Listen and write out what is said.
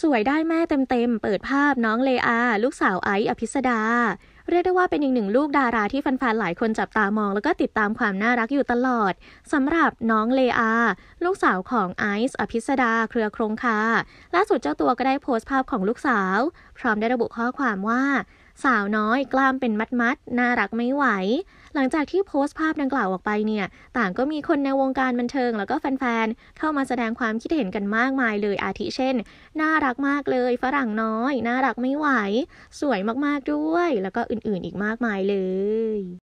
สวยได้แม่เต็มๆ เปิดภาพน้องเลอาลูกสาวไอซ์อภิสดาเรียกได้ว่าเป็นอีกหนึ่งลูกดาราที่แฟนๆหลายคนจับตามองแล้วก็ติดตามความน่ารักอยู่ตลอดสำหรับน้องเลอาลูกสาวของไอซ์ อภิสดาเครือครงคาล่าสุดเจ้าตัวก็ได้โพสต์ภาพของลูกสาว พร้อมได้ระบุข้อความว่าสาวน้อย กล้ามเป็นมัดมัดน่ารักไม่ไหว หลังจากที่โพสต์ภาพดังกล่าวออกไปเนี่ย ต่างก็มีคนในวงการบันเทิง แล้วก็แฟนๆเข้ามาแสดงความคิดเห็นกันมากมาย เลยอาทิเช่นน่ารักมากเลย ฝรั่งน้อยน่ารักไม่ไหว สวยมากๆด้วย แล้วก็อื่นๆอีกมากมายเลย